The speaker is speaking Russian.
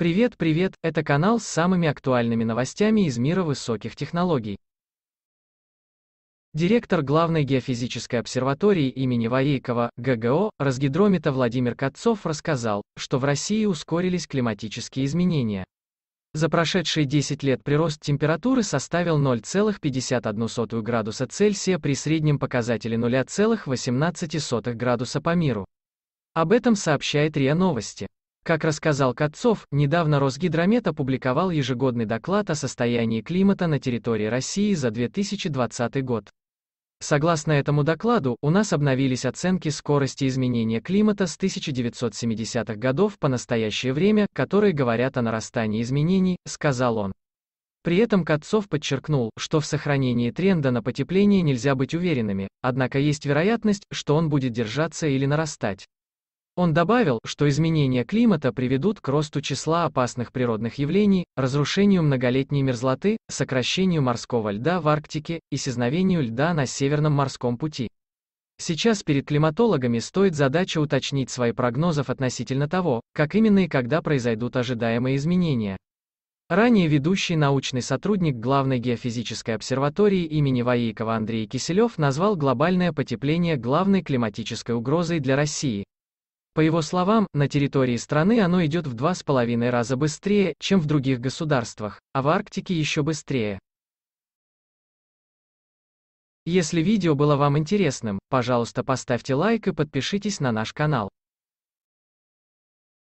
Привет, привет, это канал с самыми актуальными новостями из мира высоких технологий. Директор главной геофизической обсерватории имени Варейкова, ГГО, Разгидромета Владимир Котцов рассказал, что в России ускорились климатические изменения. За прошедшие 10 лет прирост температуры составил 0,51 градуса Цельсия при среднем показателе 0,18 градуса по миру. Об этом сообщает РИА Новости. Как рассказал Котцов, недавно Росгидромет опубликовал ежегодный доклад о состоянии климата на территории России за 2020 год. Согласно этому докладу, у нас обновились оценки скорости изменения климата с 1970-х годов по настоящее время, которые говорят о нарастании изменений, сказал он. При этом Котцов подчеркнул, что в сохранении тренда на потепление нельзя быть уверенными, однако есть вероятность, что он будет держаться или нарастать. Он добавил, что изменения климата приведут к росту числа опасных природных явлений, разрушению многолетней мерзлоты, сокращению морского льда в Арктике и сизновению льда на Северном морском пути. Сейчас перед климатологами стоит задача уточнить свои прогнозы относительно того, как именно и когда произойдут ожидаемые изменения. Ранее ведущий научный сотрудник Главной геофизической обсерватории имени Воейкова Андрей Киселев назвал глобальное потепление главной климатической угрозой для России. По его словам, на территории страны оно идет в два с половиной раза быстрее, чем в других государствах, а в Арктике еще быстрее. Если видео было вам интересным, пожалуйста поставьте лайк и подпишитесь на наш канал.